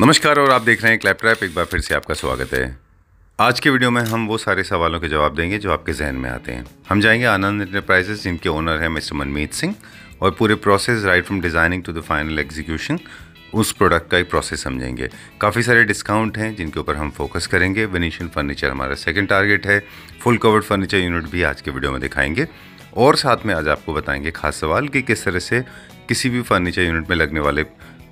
नमस्कार और आप देख रहे हैं क्लैप ट्रैप एक बार फिर से आपका स्वागत है आज के वीडियो में हम वो सारे सवालों के जवाब देंगे जो आपके जहन में आते हैं हम जाएंगे आनंद इंटरप्राइजेस जिनके ओनर हैं मिस्टर मनमीत सिंह और पूरे process right from designing to the final execution उस प्रोडक्ट का एक प्रोसेस समझेंगे काफ़ी सारे डिस्काउंट हैं जिनके ऊपर हम फोकस करेंगे वेनिशियल फर्नीचर हमारा सेकेंड टारगेट है फुल कवर्ड फर्नीचर यूनिट भी आज के वीडियो में दिखाएंगे और साथ में आज आपको बताएंगे खास सवाल कि किस तरह से किसी भी फर्नीचर यूनिट में लगने वाले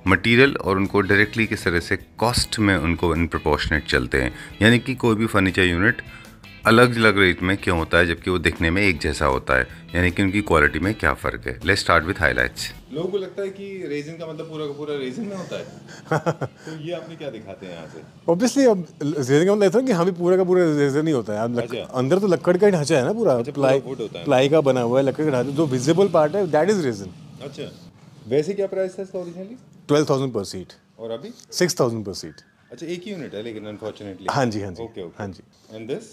मटेरियल और उनको डायरेक्टली किस तरह से कॉस्ट में उनको इन प्रोपोर्शनेट चलते हैं यानी कि कोई भी फर्नीचर यूनिट अलग अलग रेट में क्यों होता है जबकि वो देखने में एक जैसा होता है यानी कि उनकी क्वालिटी में क्या फ़र्क है लेट्स स्टार्ट विद हाइलाइट्स लोगों को लगता है कि रेजिन का मतलब पूरा का पूरा रेजिन में होता है तो ये आपने क्या दिखाते हैं यहाँ से ऑब्वियसली अब रेजिन का मतलब कि हमें पूरा का पूरा रेजिन ही होता है लक, अच्छा। अंदर तो लकड़ का ही ढांचा है ना पूरा अच्छा, प्लाई प्लाई का बना हुआ है लकड़ का ढांचा जो विजिबल पार्ट है दैट इज रेजिन अच्छा वैसे क्या प्राइस था इसका ओरिजिनली ट्वेल्व थाउजेंड पर सीट और अभी सिक्स थाउजेंड पर सीट अच्छा एक ही यूनिट है लेकिन अनफॉर्चुनेटली हाँ जी हाँ जी ओके हाँ जी एंड दिस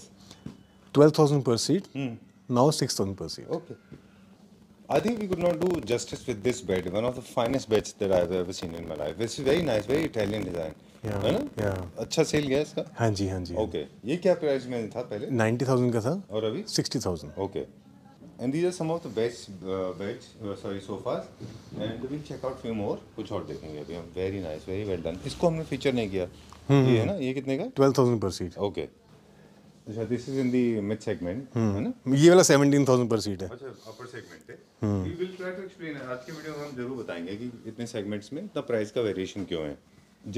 ट्वेल्व थाउजेंड पर सीट नाउ सिक्स थाउजेंड पर seat okay I think we could not do justice with this bed, one of the finest beds that I've ever seen in my life. This is very nice, very Italian design. Yeah, है ना? Yeah. अच्छा cell गया इसका? हाँ जी हाँ जी. Okay. ये क्या प्राइस में था पहले? 90,000 का था. और अभी? 60,000. Okay. And these are some of the best uh, beds, uh, sorry, sofas. And we'll check out few more. kuch aur dekhenge abhi hum Very nice, very well done. isko humne feature nahi kiya ye hai na ye kitne ka 12000 per seat. Okay. अच्छा this is in the mid segment है ना ये वाला 17000 per seat है अच्छा upper segment है we will try to explain आज के वीडियो में हम जरूर बताएंगे कि इतने सेगमेंट्स में इतना प्राइस का वेरिएशन क्यों है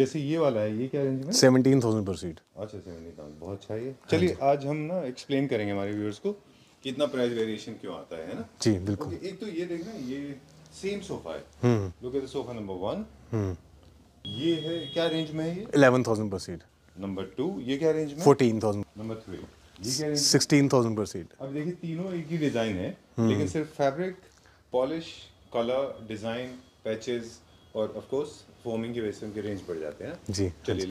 जैसे ये वाला है ये क्या रेंज में 17000 पर सीट अच्छा 17000 बहुत अच्छा है चलिए आज हम ना एक्सप्लेन करेंगे हमारे व्यूअर्स को कितना प्राइस वेरिएशन क्यों आता है ना जी बिल्कुल okay, एक तो ये देखना ये सेम सोफा है लुक एट सोफा नंबर 1 ये है क्या रेंज में है ये 11000 पर सीट नंबर 2 ये क्या रेंज में 14000 नंबर 3 ये क्या रेंज 16000 पर सीट अब देखिए तीनों एक ही डिजाइन है हम्म। लेकिन सिर्फ fabric polish colour design patches और ऑफ कोर्स फोमिंग की वजह से उनके रेंज बढ़ जाते हैं जी चलिए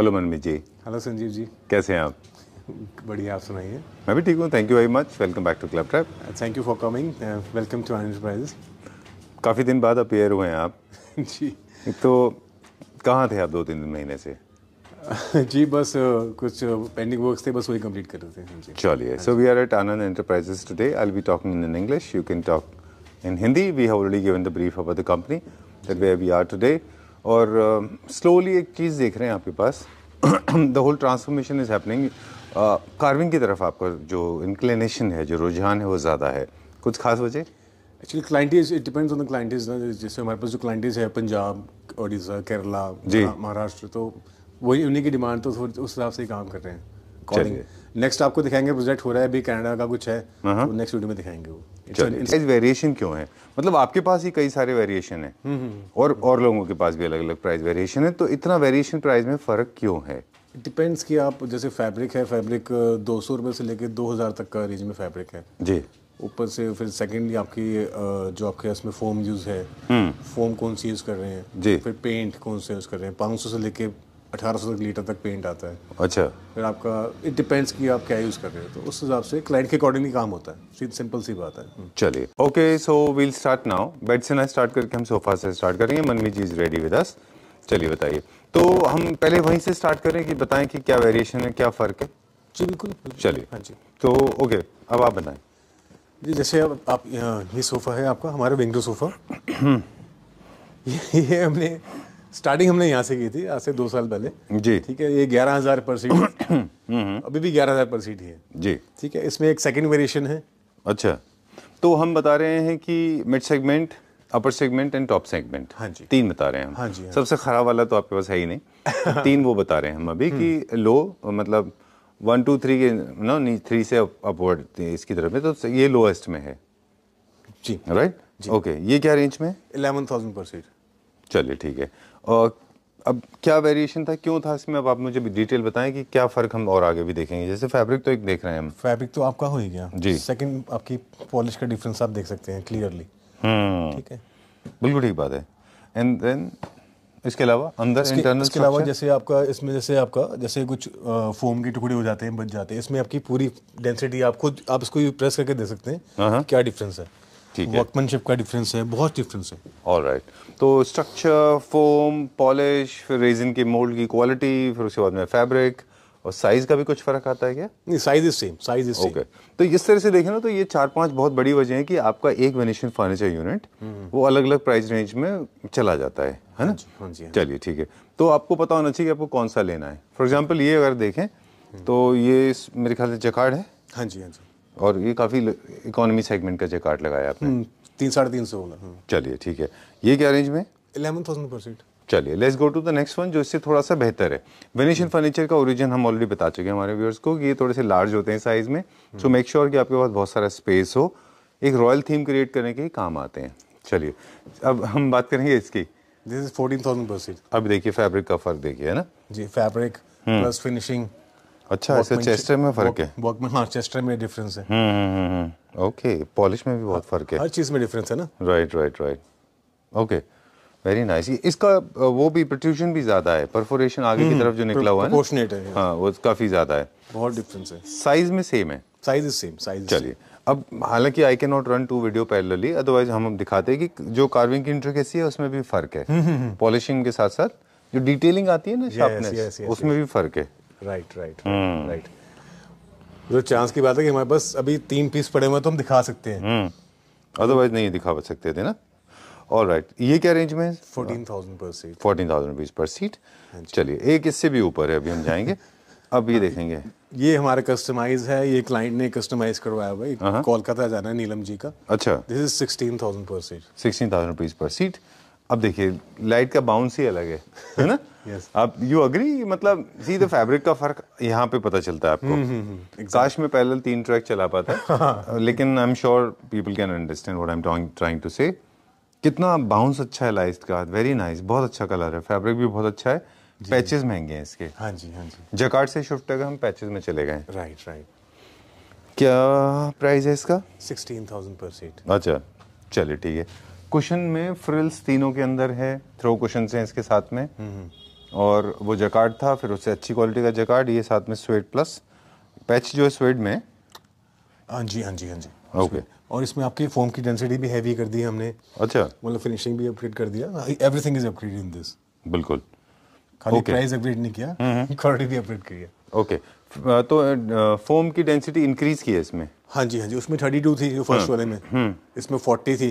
हेलो मनमीत जी हेलो संजीव जी कैसे हैं आप बढ़िया आप सुनाइए मैं भी ठीक हूँ thank you very much welcome back to club trap thank you for coming welcome to enterprise काफ़ी दिन बाद अपेयर हुए हैं आप जी तो कहाँ थे आप दो तीन महीने से जी बस uh, कुछ पेंडिंग uh, वर्क्स थे बस वही कंप्लीट कर रहे थे हाँ चलिए so we are at Anand enterprises today I be talking in English you can talk in Hindi we have already given the brief about the company that way we are today और slowly uh, एक चीज़ देख रहे हैं आपके पास the whole transformation is happening carving की तरफ आपका जो इंक्लिनेशन है जो रुझान है वो ज़्यादा है कुछ खास वजह actually clienteles it depends on the clienteles ना जैसे हमारे पास जो क्लाइंटीज है पंजाब उड़ीसा केरला जी महाराष्ट्र तो वही उन्हीं की डिमांड तो उस हिसाब से ही काम कर रहे हैं कॉलिंग नेक्स्ट आपको दिखाएंगे प्रोजेक्ट हो रहा है अभी कनाडा का कुछ है हाँ, हाँ। तो नेक्स्ट वीडियो में दिखाएंगे वो वेरिएशन क्यों है मतलब आपके पास ही कई सारे वेरिएशन है हम्म, हम्म, हम्म। और और लोगों के पास भी अलग अलग प्राइस वेरिएशन है तो इतना वेरिएशन प्राइस में फ़र्क क्यों है डिपेंड्स कि आप जैसे फैब्रिक है फैब्रिक 200 सौ रुपये से लेके 2000 तक का रेंज में फैब्रिक है जी ऊपर से फिर सेकेंडली आपकी जो आपके इसमें फोम यूज़ है फोम हम्म। कौन सी यूज़ कर रहे हैं जी फिर पेंट कौन से यूज़ कर रहे हैं पाँच से लेके अठारह सौ लीटर तक पेंट आता है अच्छा फिर आपका इट डिपेंड्स कि आप क्या यूज़ कर रहे हैं तो उस हिसाब से क्लाइंट के अकॉर्डिंगली काम होता है सीध सिंपल सी बात है हम्म। चलिए okay so we'll start now bed से ना स्टार्ट करके हम सोफा से स्टार्ट करेंगे Manvi ji is ready with us चलिए बताइए तो हम पहले वहीं से स्टार्ट करें कि बताएं कि क्या वेरिएशन है क्या फ़र्क है जी बिल्कुल चलिए हाँ जी तो ओके अब आप बताएं जी जैसे अब आप ये सोफ़ा है आपका हमारा विंडो सोफ़ा हम्म। ये, ये हमने स्टार्टिंग हमने यहाँ से की थी आज से दो साल पहले जी ठीक है ये ग्यारह हज़ार पर सीट हम्म, हम्म। अभी भी ग्यारह हज़ार पर सीट है जी ठीक है इसमें एक सेकंड वेरिएशन है अच्छा तो हम बता रहे हैं कि mid segment upper segment and top segment हाँ जी तीन बता रहे हैं हम हाँ जी हाँ। सबसे ख़राब वाला तो आपके पास है ही नहीं तीन वो बता रहे हैं हम अभी कि हम्म। लो मतलब वन टू थ्री के नो थ्री से अपवर्ड इसकी तरफ में तो ये लोएस्ट में है जी राइट ओके okay, ये क्या रेंज में इलेवन थाउजेंड पर सीट चलिए ठीक है और अब क्या वेरिएशन था क्यों था इसमें अब आप मुझे डिटेल बताएं कि क्या फ़र्क हम और आगे भी देखेंगे जैसे फैब्रिक तो एक देख रहे हैं हम फैब्रिक तो आपका हो ही गया जी सेकंड आपकी पॉलिश का डिफरेंस आप देख सकते हैं क्लियरली हम्म। ठीक है बिल्कुल ठीक बात है एंड देन इसके अलावा अंदर इंटरनल इसके अलावा जैसे आपका इसमें जैसे आपका जैसे कुछ फोम की टुकड़े हो जाते हैं बच जाते हैं इसमें आपकी पूरी डेंसिटी आप खुद आप इसको प्रेस करके दे सकते हैं हाँ, हाँ। क्या डिफरेंस है है वर्कमैनशिप का डिफरेंस है बहुत डिफरेंस है ऑल राइट right. तो स्ट्रक्चर फोम पॉलिश फिर रेजिन के मोल्ड की क्वालिटी फिर उसके बाद में फैब्रिक और साइज का भी कुछ फर्क आता है क्या नहीं size is same size is okay तो इस तरह से देखें ना तो ये चार पांच बहुत बड़ी वजह है कि आपका एक वेनेशियन फर्नीचर यूनिट वो अलग अलग प्राइस रेंज में चला जाता है है ना हाँ, हाँ, हाँ जी चलिए ठीक है तो आपको पता होना चाहिए कि आपको कौन सा लेना है फॉर एग्जाम्पल ये अगर देखें हम्म। तो ये मेरे ख्याल से जकार्ड है हाँ जी हाँ जी और ये काफ़ी इकोनॉमी सेगमेंट का जकार्ड लगाया आपने हम्म, तीन साढ़े तीन सौ हम्म। चलिए ठीक है ये क्या रेंज में इलेवन थाउजेंड परसेंट चलिए let's go to the next one जो इससे थोड़ा सा बेहतर है वेनेशियन फर्नीचर का ओरिजिन हम ऑलरेडी बता चुके हैं हमारे व्यूअर्स को कि ये थोड़े से लार्ज होते हैं साइज में सो मेक श्योर कि आपके पास बहुत सारा स्पेस हो एक रॉयल थीम क्रिएट करने के काम आते हैं चलिए अब हम बात करेंगे इसकी this is fourteen thousand percent अब देखिए फैब्रिक का फर्क देखिए है ना जी फैब्रिक प्लस फिनिशिंग अच्छा ऐसे चेस्टर में फर्क है वर्क हाँ, में हाँ चेस्टर में डिफरेंस है okay hmm, polish hmm, hmm, में भी बहुत हाँ, फर्क है हर चीज़ में डिफरेंस है ना right right right okay very nice nice. इसका वो भी प्रोट्यूशन भी ज़्यादा है परफोरेशन आगे की हम्म, तरफ जो निकला हुआ है है हाँ वो काफ़ी ज़्यादा है बहुत डिफरेंस है साइज में सेम है साइज इज सेम साइज चलिए अब हालांकि I can not run to video parallelly otherwise हम दिखाते हैं कि जो कार्विंग की इंट्रिकेसी है उसमें भी फ़र्क है पॉलिशिंग हम्म, हम्म, के साथ साथ जो डिटेलिंग आती है ना शार्पनेस उसमें भी फ़र्क है राइट राइट राइट जो चांस की बात है कि हमारे पास अभी तीन पीस पड़े हुए तो हम दिखा सकते हैं अदरवाइज नहीं दिखा सकते थे ना ऑल राइट ये क्या रेंज में पर सीट हाँ चलिए एक इससे भी ऊपर है अभी हम जाएंगे अब ये देखेंगे ये हमारा कस्टमाइज है ये क्लाइंट ने कस्टमाइज करवाया भाई हाँ, हाँ। कोलकाता जाना है नीलम जी का अच्छा दिस इज सिक्सटीन थाउजेंड पर seat sixteen thousand rupees per seat अब देखिए लाइट का बाउंस ही अलग है है ना यस आप यू अग्री मतलब सी द फैब्रिक का फर्क यहाँ पे पता चलता है आपको हम्म, हम्म, हम्म, काश में पैरेलल तीन ट्रैक चला पाता लेकिन I am sure people can understand what I am trying to say कितना बाउंस अच्छा है लाइस का वेरी नाइस बहुत अच्छा कलर है फैब्रिक भी बहुत अच्छा है पैचेस महंगे हैं इसके हाँ जी हाँ जी जकार्ड से शिफ्ट हम पैचेस में चले गए राइट राइट क्या प्राइस है इसका सिक्सटीन थाउजेंड पर सीट अच्छा चलिए ठीक है कुशन में फ्रिल्स तीनों के अंदर है थ्रो कुशन हैं इसके साथ में हम्म, हम्म। और वो जकार्ड था फिर उससे अच्छी क्वालिटी का जकार्ड ये साथ में स्वेट प्लस पैच जो है स्वेट में हाँ जी हाँ जी हाँ जी ओके और इसमें आपकी फोम की डेंसिटी भी हैवी कर दी है हमने अच्छा मतलब फिनिशिंग भी अपग्रेड कर दिया everything is upgraded in this बिल्कुल खाली प्राइस अपग्रेड नहीं किया क्वालिटी हम्म, हम्म। भी अपग्रेड तो, की है ओके तो फोम की डेंसिटी इंक्रीज की है इसमें हाँ जी हाँ जी उसमें थर्टी टू थी जो फर्स्ट हम्म, वाले में इसमें फोर्टी थी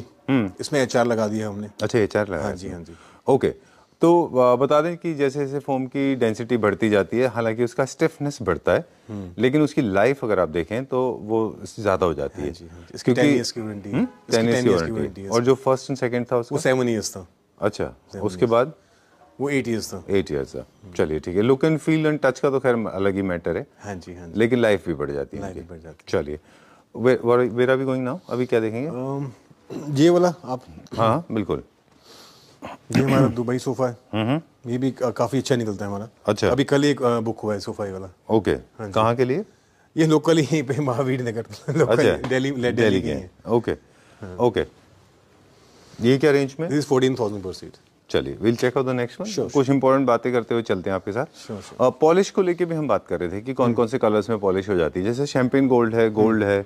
इसमें एच लगा दिया हमने अच्छा एच लगा हाँ जी हाँ जी ओके okay. तो बता दें कि जैसे जैसे फोम की डेंसिटी बढ़ती जाती है हालांकि उसका स्टिफनेस बढ़ता है हम्म। लेकिन उसकी लाइफ अगर आप देखें तो वो ज़्यादा हो जाती हाँ है हाँ क्योंकि टेन ईयर्स की हम्म? और जो फर्स्ट एंड सेकेंड था उसका सेवन ईयर्स था अच्छा उसके बाद वो एट ईयर्स था एट ईयर्स था चलिए ठीक है look and feel and touch का तो खैर अलग ही मैटर है हाँ जी हाँ जी लेकिन लाइफ भी बढ़ जाती है बढ़ जाती चलिए where are we going now अभी क्या देखेंगे ये वाला आप हाँ बिल्कुल ये हमारा दुबई सोफा है हम्म, हम्म। ये भी काफी अच्छा निकलता है हमारा अच्छा अभी कल एक बुक हुआ है सोफा वाला ओके हाँ कहाँ के लिए ये लोकल ही पे महावीर नगर अच्छा। दिल्ली दिल्ली के ओके हाँ। ओके ये क्या रेंज में दिस थाउजेंड पर सीट चलिए will check out the next one कुछ इंपॉर्टेंट बातें करते हुए चलते हैं आपके साथ पॉलिश को लेके भी हम बात कर रहे थे कि कौन कौन हम्म। से कलर्स में पॉलिश हो जाती है जैसे शैम्पेन गोल्ड है गोल्ड है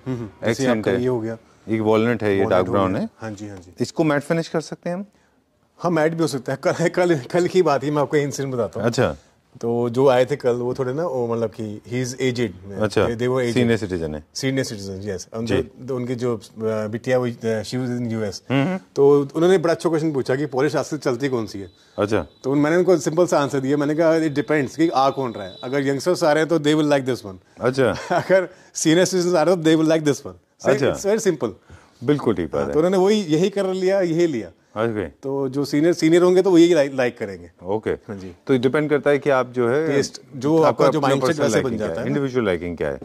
एक्सेंट है ये हो गया एक वॉलनट है ये डार्क ब्राउन है हाँ जी हाँ जी इसको मैट फिनिश कर सकते हैं हम हम ऐड भी हो सकता है कल कल कल की बात ही मैं आपको इंसिडेंट बताता हूँ अच्छा तो जो आए थे कल वो थोड़े ना वो मतलब कि ही इज एजेड अच्छा दे वो एजेड सीनियर सिटीजन है सीनियर सिटीजन यस उनके उनकी जो uh, बिटिया वो शी वाज इन यूएस तो उन्होंने बड़ा अच्छा क्वेश्चन पूछा कि पॉलिश आज चलती कौन सी है अच्छा तो मैंने उनको सिंपल सा आंसर दिया मैंने कहा इट डिपेंड्स कि आ कौन रहा है अगर यंगस्टर्स आ रहे हैं तो they will like this one अच्छा अगर सीनियर सिटीजन आ रहे हैं तो they will like this one अच्छा इट्स वेरी सिंपल बिल्कुल ठीक हाँ, है तो उन्होंने वही यही कर लिया यही लिया okay. तो जो सीनियर सीनियर होंगे तो वो यही लाइक करेंगे ओके okay. हाँ जी तो डिपेंड करता है कि आप जो है टेस्ट जो आपका जो माइंडसेट वैसे बन जाता है इंडिविजुअल लाइकिंग क्या है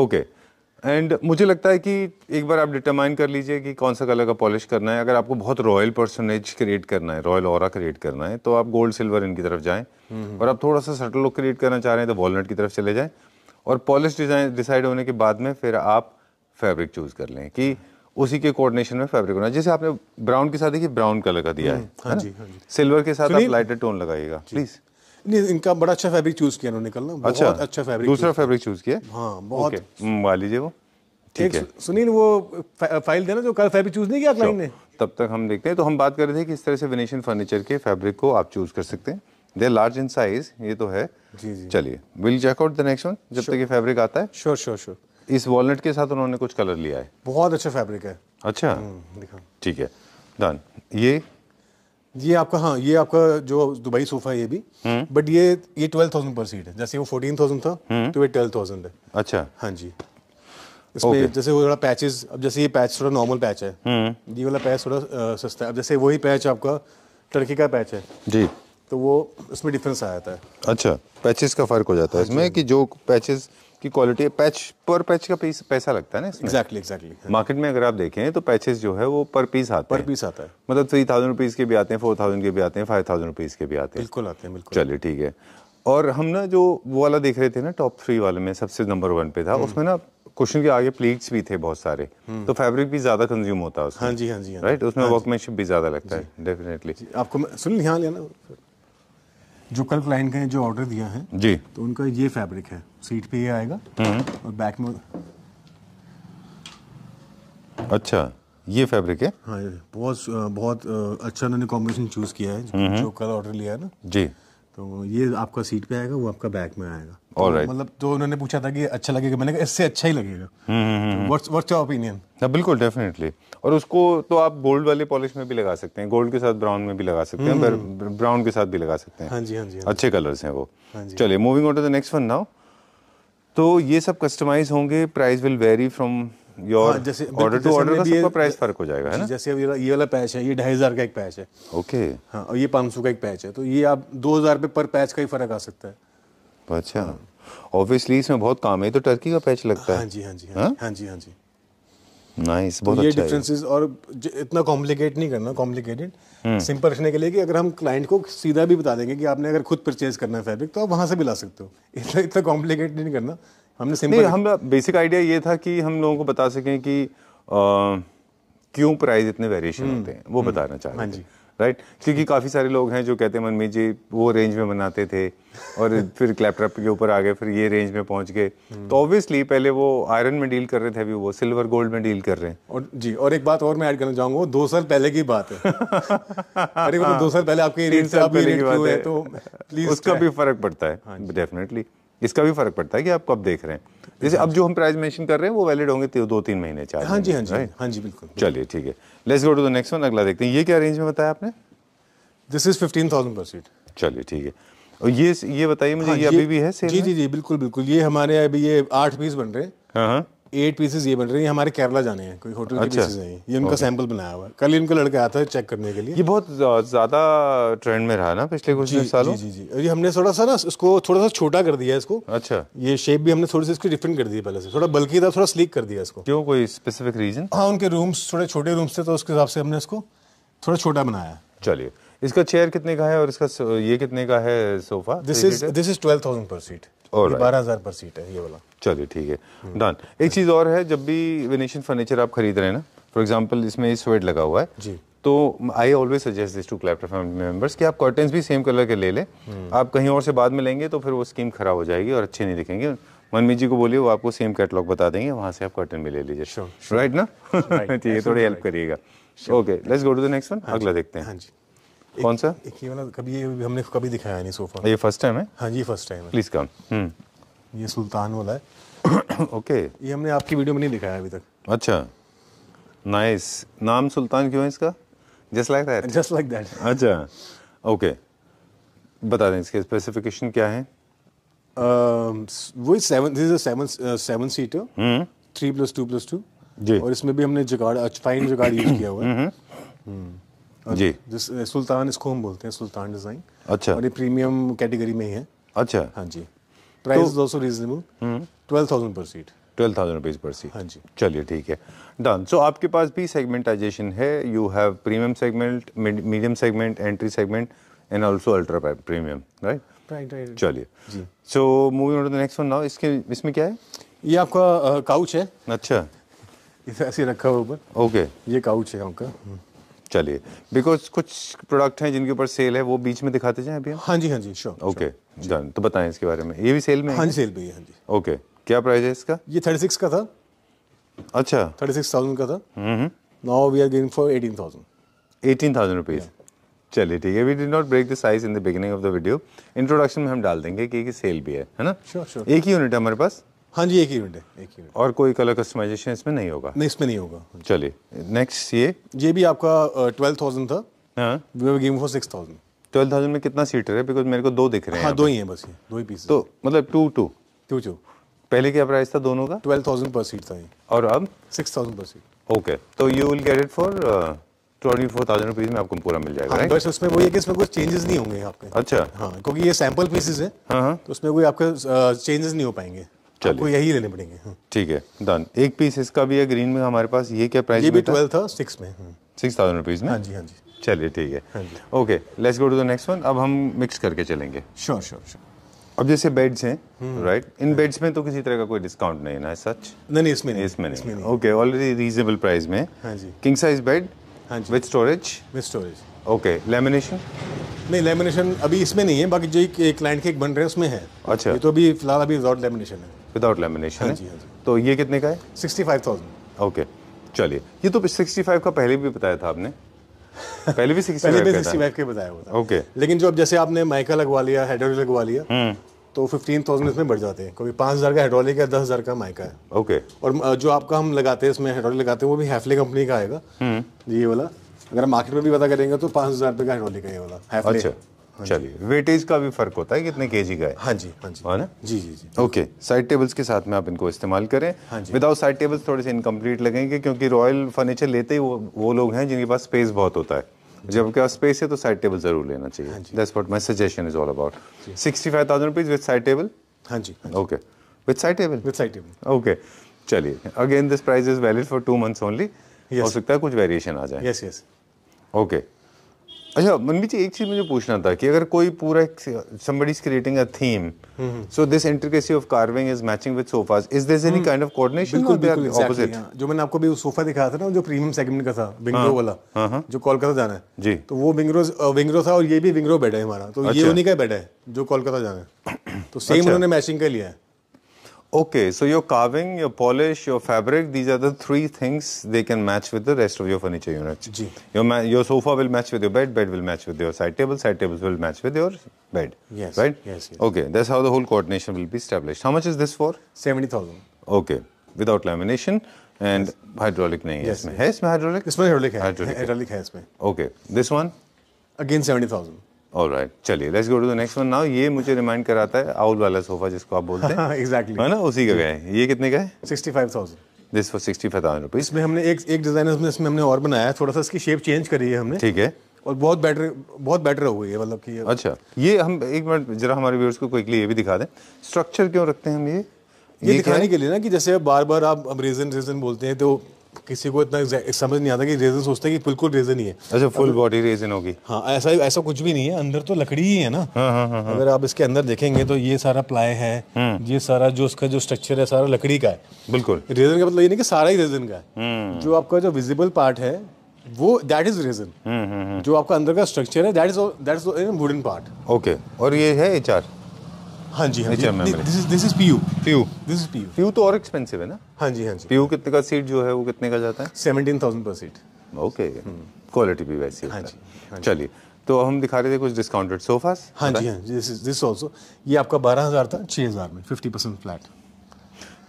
ओके हम्म। एंड मुझे लगता है कि एक बार आप डिटरमाइन कर लीजिए कि कौन सा कलर का पॉलिश करना है अगर आपको बहुत रॉयल पर्सनेज क्रिएट करना है रॉयल और क्रिएट करना है तो आप गोल्ड सिल्वर इनकी तरफ जाएं हम्म। और आप थोड़ा सा सटल लुक क्रिएट करना चाह रहे हैं तो वॉलनट की तरफ चले जाएं और पॉलिश डिजाइन डिसाइड होने के बाद में फिर आप फैब्रिक चूज़ कर लें कि उसी के कोऑर्डिनेशन में फैब्रिक होना जैसे आपने ब्राउन के साथ देखिए ब्राउन कलर का दिया हम्म, है हाँ जी हाँ जी सिल्वर के साथ आप लाइटर टोन लगाइएगा प्लीज नहीं इनका बड़ा अच्छा फैब्रिक चूज किया उन्होंने कल ना अच्छा बहुत अच्छा फैब्रिक दूसरा फैब्रिक चूज किया हाँ बहुत मंगवा लीजिए वो ठीक है सुनील वो फाइल देना जो कल फैब्रिक चूज नहीं किया क्लाइंट ने तब तक हम देखते हैं तो हम बात कर रहे थे कि इस तरह से वेनेशन फर्नीचर के फैब्रिक को आप चूज कर सकते हैं दे लार्ज इन साइज ये तो है जी जी चलिए will check out the next one जब तक ये फैब्रिक आता है श्योर श्योर श्योर इस वॉलेट के साथ उन्होंने कुछ कलर लिया है बहुत अच्छा फैब्रिक है अच्छा हम्म, ठीक है डन ये ये आपका हाँ ये आपका जो दुबई सोफा है ये भी बट हम्म। ये ये ट्वेल्व थाउजेंड पर सीट है जैसे वो फोर्टीन थाउजेंड था हम्म। तो ये ट्वेल्व थाउजेंड है अच्छा हाँ जी इसमें okay. जैसे वो थोड़ा पैचेस अब जैसे ये पैच थोड़ा नॉर्मल पैच है ये वाला पैच थोड़ा सस्ता है अब जैसे वही पैच आपका टर्की का पैच है जी तो वो उसमें डिफरेंस आ जाता है अच्छा पैचेस का फर्क हो जाता है हाँ इसमें हाँ कि जो पैचेस की क्वालिटी है पैच पर पैच का पीस पैसा लगता है ना एग्जैक्टली एग्जैक्टली मार्केट में अगर आप देखें तो पैचेस जो है वो पर पीस आते पर पीस आता है मतलब थ्री थाउजेंड रुपीज़ के भी आते हैं फोर थाउजेंड के भी आते हैं फाइव थाउजेंड रुपीज़ के भी आते हैं बिल्कुल आते हैं बिल्कुल चलिए ठीक है और हम ना जो वो वाला देख रहे थे ना टॉप थ्री वाले में सबसे नंबर वन पे था हम्म। उसमें ना क्वेश्चन के आगे प्लीट्स भी थे बहुत सारे हम्म। तो फैब्रिक भी ज्यादा कंज्यूम होता है हाँ जी हाँ जी राइट हाँ उसमें वर्कमैनशिप हाँ भी ज्यादा लगता है डेफिनेटली आपको सुन यहाँ लेना जो कल क्लाइंट ने जो ऑर्डर दिया है जी तो उनका ये फैब्रिक है सीट पे ये आएगा हम्म। और बैक में अच्छा ये फैब्रिक है हाँ बहुत बहुत अच्छा उन्होंने कॉम्बिनेशन चूज किया है हम्म। जो कल ऑर्डर लिया है ना जी तो ये आपका सीट पे आएगा वो आपका बैक में आएगा तो right. मतलब तो उन्होंने पूछा था कि अच्छा लगेगा मैंने कहा इससे अच्छा ही लगेगा व्हाट्स व्हाट्स योर ओपिनियन हाँ बिल्कुल डेफिनेटली और उसको तो आप गोल्ड वाले पॉलिश में भी लगा सकते हैं गोल्ड के साथ ब्राउन में भी लगा सकते हैं हम्म, ब्राउन के साथ भी लगा सकते हैं हाँ जी हाँ जी हाँ अच्छे कलर्स हैं वो हाँ चलिए moving on to the next one now तो ये सब कस्टमाइज होंगे price will vary from your जैसे ऑर्डर टू ऑर्डर का सबका प्राइस फर्क हो जाएगा है ना जैसे ये वाला पैच है ये ढाई का एक पैच है ओके हाँ और ये पाँच का एक पैच है तो ये आप दो हज़ार रुपये पर पैच का ही फर्क आ सकता है अच्छा ऑब्वियसली इसमें बहुत काम है तो टर्की का पैच लगता है हाँ जी हाँ जी हाँ, हाँ जी हाँ जी नाइस हाँ तो बहुत ये डिफरेंसेस अच्छा और इतना कॉम्प्लिकेट नहीं करना कॉम्प्लिकेटेड हम्म। सिंपल रखने के लिए कि अगर हम क्लाइंट को सीधा भी बता देंगे कि आपने अगर खुद परचेज करना है फैब्रिक तो आप वहाँ से भी ला सकते हो इतना इतना कॉम्प्लिकेट नहीं करना हमने सिंपल हम बेसिक आइडिया ये था कि हम लोगों को बता सकें कि क्यों प्राइस इतने वेरिएशन हम्म। होते हैं वो हम्म। बताना चाह रहे हैं हाँ राइट क्योंकि काफ़ी सारे लोग हैं जो कहते हैं मनमीत जी वो रेंज में बनाते थे और फिर क्लैपटॉप के ऊपर आ गए फिर ये रेंज में पहुंच गए हम्म। तो ऑब्वियसली पहले वो आयरन में डील कर रहे थे अभी वो सिल्वर गोल्ड में डील कर रहे हैं और जी और एक बात और मैं ऐड करना चाहूँगा दो साल पहले की बात है अरे तो दो साल पहले आपके रेंज से आप रेट है तो प्लीज उसका भी फर्क पड़ता है डेफिनेटली हाँ इसका भी फर्क पड़ता है कि आप कब देख रहे हैं जैसे अब जो हम प्राइस मेंशन कर रहे हैं वो वैलिड होंगे तो दो तीन महीने चार हाँ जी हाँ जी हाँ जी बिल्कुल चलिए ठीक है let's go to the next one अगला देखते हैं ये क्या रेंज में बताया आपने दिस इज फिफ्टीन थाउजेंड पर सीट चलिए ठीक है और ये ये बताइए मुझे हाँ, ये, ये अभी भी है सेल जी जी जी बिल्कुल बिल्कुल ये हमारे अभी ये आठ पीस बन रहे हैं हाँ, हाँ। एट पीसेज ये बन रहे हैं हमारे केरला जाने हैं कोई होटल अच्छा, के पीसेस नहीं ये उनका सैंपल बनाया हुआ है कल इनका लड़का आता है चेक करने के लिए ये बहुत ज़्यादा ट्रेंड में रहा ना पिछले कुछ जी, सालों जी जी जी हमने थोड़ा सा ना इसको थोड़ा सा छोटा कर दिया इसको अच्छा ये शेप भी हमने थोड़ी सी इसकी डिफरेंट कर दी पहले से थोड़ा बल्कि था थोड़ा स्लीक कर दिया इसको क्यों कोई स्पेसिफिक रीजन हाँ उनके रूम्स थोड़े छोटे रूम्स थे तो उसके हिसाब से हमने इसको थोड़ा छोटा बनाया चलिए इसका चेयर कितने का है और इसका ये कितने का है sofa this is this is twelve thousand पर सीट बारह हज़ार पर सीट है ये वाला चलिए ठीक है डन हम्म। एक चीज़ और है जब भी वेनेशन फर्नीचर आप खरीद रहे हैं ना फॉर एग्जाम्पल इसमें स्वेट लगा हुआ है जी तो I always suggest this to clapter family members कि आप कर्टन्स भी सेम कलर के ले लें हम्म। आप कहीं और से बाद में लेंगे तो फिर वो स्कीम खराब हो जाएगी और अच्छे नहीं दिखेंगे मनमीत जी को बोलिए वो आपको सेम कैटलॉग बता देंगे वहाँ से आप कॉटन भी ले लीजिए राइट ना ठीक है थोड़ी हेल्प करिएगा okay let's go to the next one अगला देखते हैं हाँ जी कौन सा एक ही वाला कभी ये हमने कभी दिखाया नहीं सोफा ये फर्स्ट टाइम है हाँ जी फर्स्ट टाइम है प्लीज कम hmm. ये सुल्तान वाला है ओके ये हमने आपकी वीडियो में नहीं दिखाया अभी तक अच्छा नाइस नाम सुल्तान क्यों है इसका just like that just like that अच्छा ओके बता दें इसके स्पेसिफिकेशन क्या है वही seven this is seven seven seater three plus two plus two जी और इसमें भी हमने जुगाड़ फाइन जुगाड़ यूज किया हुआ है hmm. Hmm. जी जिस सुल्तान इसको हम बोलते हैं सुल्तान डिज़ाइन अच्छा और ये प्रीमियम कैटेगरी में ही है अच्छा हाँ जी price is also reasonable twelve thousand पर seat twelve thousand rupees per seat हाँ जी चलिए ठीक है डन सो so, आपके पास भी सेगमेंटाइजेशन है you have premium segment medium segment entry segment and also ultra premium right right right चलिए so moving on to the next one now इसके इसमें क्या है ये आपका काउच है अच्छा इसे ऐसे रखा हुआ ऊपर ओके ये काउच है आपका हम्म। चलिए बिकॉज कुछ प्रोडक्ट हैं जिनके ऊपर सेल है वो बीच में दिखाते जाए अभी हाँ जी हाँ जी श्योर ओके डन तो बताएं इसके बारे में ये भी सेल में हाँ जी सेल भी है हाँ जी ओके हाँ क्या प्राइस है इसका ये थर्टी सिक्स का था अच्छा थर्टी सिक्स थाउजेंड का था now we are getting for eighteen thousand eighteen thousand rupees चलिए ठीक है we did not break the size in the beginning of the video introduction में हम डाल देंगे कि, कि सेल भी है है ना श्योर श्योर एक ही यूनिट है हमारे पास हाँ जी एक ही मिनट है एक ही मिनट और कोई कलर कस्टमाइजेशन इसमें नहीं होगा नहीं इसमें नहीं होगा हाँ चलिए नेक्स्ट ये ये भी आपका ट्वेल्व थाउजेंड था हाँ game for six thousand twelve thousand में कितना सीटर है बिकॉज मेरे को दो दिख रहे हैं हाँ दो ही हैं बस ये दो ही पीस तो मतलब टू टू टू टू पहले क्या प्राइस था दोनों का ट्वेल्व थाउजेंड पर सीट था ये और अब सिक्स थाउजेंड पर सीट ओके तो you will get it for twenty four thousand rupees में आपको पूरा मिल जाएगा हाँ, बस उसमें वही है कि इसमें कुछ चेंजेस नहीं होंगे आपके अच्छा हाँ क्योंकि ये सैम्पल पीसेज है हाँ, तो उसमें कोई आपके चेंजेस नहीं हो पाएंगे आपको यही लेने पड़ेंगे हाँ। ठीक है डन एक पीस इसका भी है ग्रीन में हमारे पास ये क्या प्राइस ये भी ट्वेल्व था सिक्स में सिक्स थाउजेंड रुपीज़ में हाँ जी हाँ जी चलिए ठीक है okay let's go to the next one अब हम मिक्स करके चलेंगे श्योर श्योर श्योर अब जैसे बेड्स हैं राइट हम्म। इन बेड्स में तो किसी तरह का कोई डिस्काउंट नहीं ना सच नहीं नहीं इसमें नहीं इसमें नहीं ओके ऑलरेडी रीजनेबल प्राइस में हाँ जी किंग साइज बेड हाँ जी with storage with storage okay lamination नहीं लेमिनेशन अभी इसमें नहीं है बाकी जो एक क्लाइंट के एक बन रहे हैं उसमें है अच्छा ये तो अभी फिलहाल अभी विदाउट लेमिनेशन है विदाउट हाँ लेमिनेशन है हाँ तो ये कितने का है सिक्सटी फाइव थाउजेंड ओके चलिए ये तो सिक्सटी फाइव का पहले भी बताया था आपने पहले भी सिक्सटी पहले भी सिक्सटी फाइव के बताया हुआ था ओके लेकिन जो अब जैसे आपने माइका लगवा लिया हाइड्रोलिक लगवा लिया हम्म। तो फिफ्टीन थाउजेंड इसमें बढ़ जाते हैं कभी पाँच हज़ार का हेड्रोलिक है दस हज़ार का माइका है ओके और जो आपका हम लगाते हैं इसमें हेड्रोलिक लगाते हैं वो भी हैफले कंपनी का आएगा हम्म। ये वाला अगर मार्केट में भी पता करेंगे तो पाँच हज़ार रुपये का हेड्रोलिक है ये वाला हैफले अच्छा हाँ चलिए वेटेज का भी फर्क होता है कितने के जी का है हाँ जी हाँ जी है हाँ ना जी जी जी ओके साइड टेबल्स के साथ में आप इनको इस्तेमाल करें विदाउट साइड टेबल्स थोड़े से इनकम्प्लीट लगेंगे क्योंकि रॉयल फर्नीचर लेते ही वो वो लोग हैं जिनके पास स्पेस बहुत होता है जब आपके पास स्पेस है तो साइड टेबल जरूर लेना चाहिए that's what my suggestion is all about with side table हाँ जी okay with side table with side table okay चलिए again this price is valid for two months only हो सकता है कुछ वेरिएशन आ जाए यस यस ओके अच्छा मनमीत जी एक चीज़ मुझे पूछना था कि अगर कोई पूरा एक is creating a theme so hmm. This so this intricacy of carving is matching with sofas is there any hmm. kind of coordination बिल्कुल, बिल्कुल, opposite exactly, हाँ, जो मैंने आपको भी सोफा दिखाया था ना जो प्रीमियम सेगमेंट का था विंग्रो हाँ, वाला हाँ, जो कोलकाता जाना है जी तो वो बिंगरो बिंगरो था और ये भी बिंगरो बेड है हमारा तो ये अच्छा। उन्हीं का बेड है जो कोलकाता जाना है तो सेम अच्छा। उन्होंने मैचिंग का लिया है Okay, so your carving, your polish, your fabric, these are the three things they can match with the rest of your furniture units. Ji. Your, your sofa will match with your bed, bed will match with your side table, side tables will match with your bed. Yes. Right? Yes. yes. Okay, that's how the whole coordination will be established. How much is this for? 70,000. Okay, without lamination and yes. hydraulic nahi yes, hai isme. Yes. Hai hydraulic? Isme hydraulic hai. Hydraulic hai. Hydraulic hai Okay, this one? Again 70,000. और right चलिए let's go to the next one now ये मुझे remind कराता है owl वाला sofa जिसको आप बोलते हैं एग्जैक्टली है ना उसी का गए ये कितने का है sixty five thousand this for sixty five thousand rupees इसमें हमने एक एक डिज़ाइन उसमें इसमें हमने और बनाया थोड़ा सा इसकी शेप चेंज करी है हमने ठीक है और बहुत बेटर बहुत बेटर हो गई है मतलब कि अच्छा ये हम एक मिनट जरा हमारे व्यूअर्स को क्विकली ये भी दिखा दें स्ट्रक्चर क्यों रखते हैं हम ये ये, ये दिखाने के लिए ना कि जैसे बार बार आप रीजन रीजन बोलते हैं तो किसी को इतना समझ नहीं आता कि रेजन सोचते हैं कि बिल्कुल रेजन ही है अच्छा फुल बॉडी रेजन होगी हाँ ऐसा ऐसा कुछ भी नहीं है अंदर तो लकड़ी ही है ना हाँ, हाँ, हाँ, हाँ। अगर आप इसके अंदर देखेंगे तो ये सारा प्लाय है हम्म। ये सारा जो उसका जो स्ट्रक्चर है सारा लकड़ी का है बिल्कुल रेजन का मतलब ये नहीं कि सारा ही रेजन का है हम्म। जो आपका जो विजिबल पार्ट है वो दैट इज रीजन जो आपका अंदर का स्ट्रक्चर है that is that is wooden part okay और ये है एचआर हाँ जी हाँ जी this is this is PU PU this is PU PU तो और एक्सपेंसिव है ना हाँ जी हाँ जी पीयू कितने का सीट जो है वो कितने का जाता है सेवनटीन थाउजेंड पर सीट ओके क्वालिटी भी वैसी हाँ, हाँ जी चलिए तो हम दिखा रहे थे कुछ डिस्काउंटेड सोफास हाँ जी हाँ दिस इज दिस आल्सो ये आपका बारह हज़ार था छः हज़ार में फिफ्टी परसेंट फ्लैट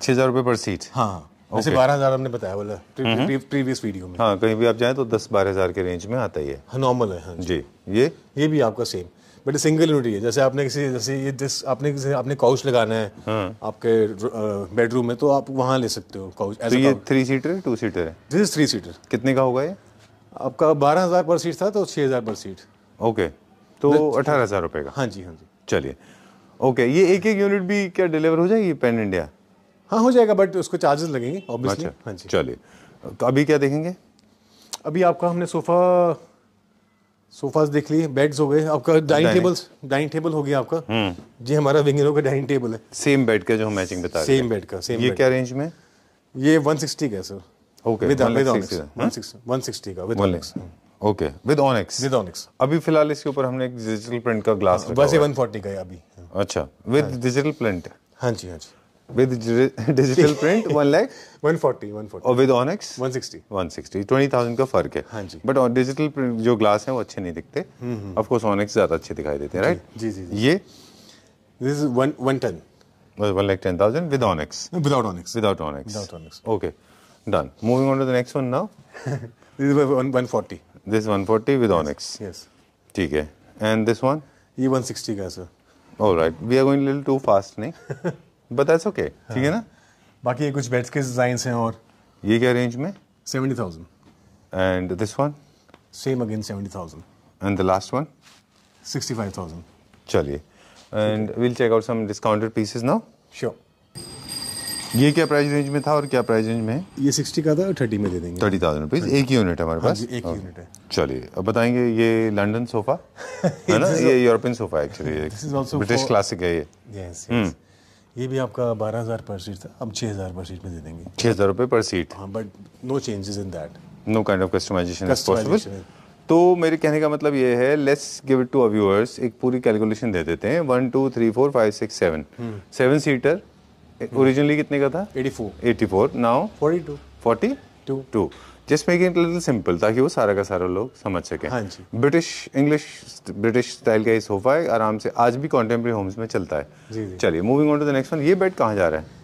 छः हज़ार रुपये पर सीट हाँ, हाँ। वैसे बारह हज़ार हमने बताया बोला प्रीवियस वीडियो में हाँ कहीं भी आप जाएँ तो दस बारह हज़ार के रेंज में आता ही है नॉर्मल है हाँ जी ये ये भी आपका सेम बेटे सिंगल यूनिट है जैसे आपने किसी जैसे ये जिस आपने किसी आपने काउच लगाना है हाँ. आपके बेडरूम में तो आप वहाँ ले सकते हो काउच तो ये थ्री सीटर टू सीटर है दिस इज थ्री सीटर कितने का होगा ये आपका बारह हज़ार पर सीट था तो छः हज़ार पर सीट ओके तो अठारह हज़ार रुपये का हाँ जी हाँ जी चलिए ओके ये एक एक यूनिट भी क्या डिलीवर हो जाएगी पैन इंडिया हाँ हो जाएगा बट उसको चार्जेस लगेंगे ऑब्वियसली अच्छा, हाँ जी चलिए तो अभी क्या देखेंगे अभी आपका हमने सोफ़ा सोफाज देख लिए बेड्स हो गए आपका डाइनिंग टेबल्स डाइनिंग टेबल हो गया आपका हम्म। जी हमारा विंगरों का डाइनिंग टेबल है सेम बेड का जो हम मैचिंग बता रहे हैं सेम बेड का सेम ये क्या रेंज में ये 160 का sir okay with with onyx 160 का with onyx okay with onyx with onyx अभी फिलहाल इसके ऊपर हमने एक डिजिटल प्रिंट का ग्लास हाँ, रखा है बस 140 का है अभी हाँ। अच्छा विद डिजिटल प्रिंट हां जी हां जी with digital print one lakh one forty one forty और with onyx one sixty one sixty twenty thousand का फर्क है हाँ जी बट डिजिटल प्रिंट जो ग्लास है वो अच्छे नहीं दिखते ऑफकोर्स हम्म, ऑनिक्स हम्म। ज़्यादा अच्छे दिखाई देते हैं राइट जी जी जी ये this one one ten one lakh ten thousand with onyx without onyx without onyx without onyx okay done moving on to the next one now this one forty this one forty with onyx yes ठीक है and this one ये one sixty का sir all right we are going little too fast नहीं but that's okay ठीक है ना हाँ। बाकी ये कुछ बेड्स के डिजाइंस हैं और ये क्या रेंज में 70000 and this one same again 70000 and the last one 65000 चलिए and we will check out some discounted pieces now sure ये क्या प्राइस रेंज में था और क्या प्राइस रेंज में ये सिक्सटी का था थर्टी में दे देंगे थर्टी थाउजेंड रुपीज एक यूनिट है हमारे हाँ पास एक यूनिट है चलिए अब बताएंगे ये लंदन सोफा है ना ये European sofa actually British classic है ये यस यस hmm। ये भी आपका बारह हज़ार पर सीट था अब छः हज़ार पर सीट में दे देंगे छः हज़ार रुपये पर सीट हाँ but no changes in that no kind of customisation possible तो मेरे कहने का मतलब ये है let's give it to a viewers एक पूरी कैलकुलेशन दे देते हैं one two three four five six seven seven seater originally कितने का था eighty four eighty four now forty two forty two two just make it little simple ताकि वो सारा का सारा लोग समझ सके हाँ जी ब्रिटिश इंग्लिश ब्रिटिश स्टाइल का ये सोफ़ा है आराम से आज भी कॉन्टेम्प्रेरी होम्स में चलता है चलिए moving on to the next one ये बेड कहाँ जा रहा है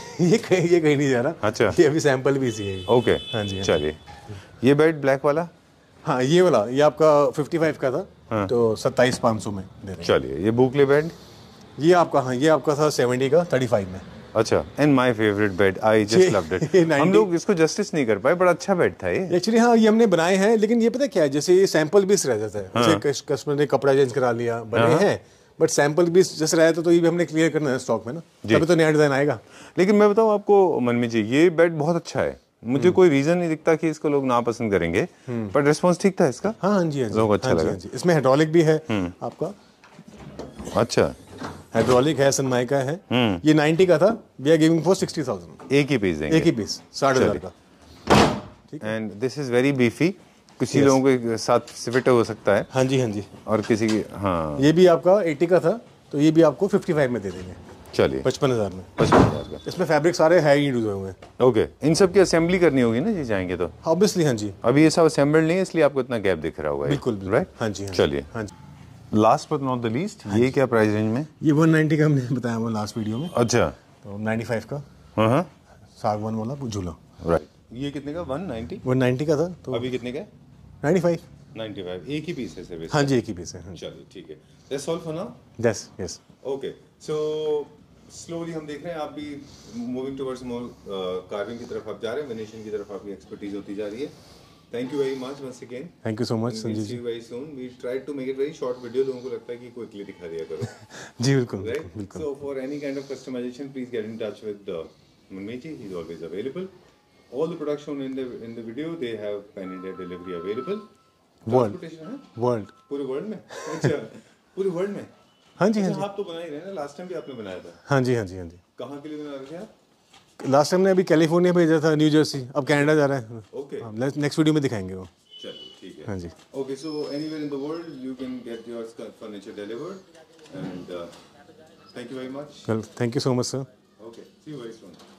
ये कहीं ये कहीं नहीं जा रहा अच्छा ये अभी सैंपल भी इसी है ओके हाँ, हाँ जी चलिए ये बेड ब्लैक वाला हाँ ये वाला ये आपका 55 का था हाँ। तो सत्ताईस पाँच सौ में चलिए ये बुकले बेड ये आपका हाँ ये आपका था सेवेंटी का थर्टी फाइव में अच्छा and my favourite bed I just loved it हम लोग इसको जस्टिस नहीं कर पाए बड़ा अच्छा बेड था ये एक्चुअली हाँ ये हमने बनाए हैं लेकिन ये पता क्या है जैसे ये सैंपल भी रह जाता है हाँ। कस्टमर ने कपड़ा चेंज करा लिया बने हाँ। हैं बट सैंपल भी जैसे रहा था तो ये भी हमने क्लियर करना है स्टॉक में ना तभी तो नया डिजाइन आएगा लेकिन मैं बताऊँ आपको मनमी जी ये बेड बहुत अच्छा है मुझे हम्म। कोई रीजन नहीं दिखता कि इसको लोग ना पसंद करेंगे बट हम्म। रिस्पॉन्स ठीक था इसका हाँ, हाँ जी हाँ जी लोग अच्छा हाँ, लगा इसमें हाइड्रोलिक भी है हम्म। आपका अच्छा हाइड्रोलिक है सनमाइका है ये 90 का था वी आर गिविंग फॉर 60000 एक ही पीस देंगे एक ही पीस साठ हज़ार का and this is very beefy किसी yes. लोगों के साथ फिट हो सकता है हाँ जी हाँ जी और किसी की हाँ ये भी आपका 80 का था तो ये भी आपको 55 में दे देंगे चलिए पचपन हज़ार में पचपन हज़ार का इसमें फैब्रिक सारे है ही यूज हुए हैं ओके इन सब की असेंबली करनी होगी ना जी जाएंगे तो ऑब्वियसली हाँ जी अभी ये सब असेंबल नहीं है इसलिए आपको इतना गैप दिख रहा होगा बिल्कुल राइट हाँ जी चलिए हाँ जी last but not the least ये क्या प्राइस रेंज में ये 190 का हमने बताया वो लास्ट वीडियो में अच्छा तो 95 का हाँ, हाँ। सागवान वाला झूला राइट ये कितने का 190 190 का था तो अभी कितने का 95 95 एक ही पीस है सिर्फ हाँ जी एक ही पीस है हाँ चलो ठीक है that's all for now yes yes okay so slowly हम देख रहे हैं आप भी मूविंग टुवर्ड्स मोर कार्विंग की तरफ आप जा रहे हैं वेनेशन की तरफ आपकी एक्सपर्टीज होती जा रही है thank you very much once again thank you so much Sanjeev ji very soon we try to make it very short video लोगों को लगता है कि क्विकली दिखा दिया करो जी बिल्कुल बिल्कुल so for any kind of customisation please get in touch with Manmeet ji he is always available all the production in the in the video they have pan India delivery available world world पूरे world में अच्छा पूरे world में हां जी हां अच्छा, जी आप तो बना ही रहे ना लास्ट टाइम भी आपने बनाया था हां जी हां जी हां जी कहां के लिए बना रहे थे आप लास्ट टाइम ने अभी कैलिफोर्निया भेजा था न्यू जर्सी अब कनाडा जा रहा है ओके नेक्स्ट वीडियो में दिखाएंगे वो चलो ठीक है हाँ जी okay so anywhere in the world you can get your furniture delivered and thank you very much thank you so much sir okay see you very soon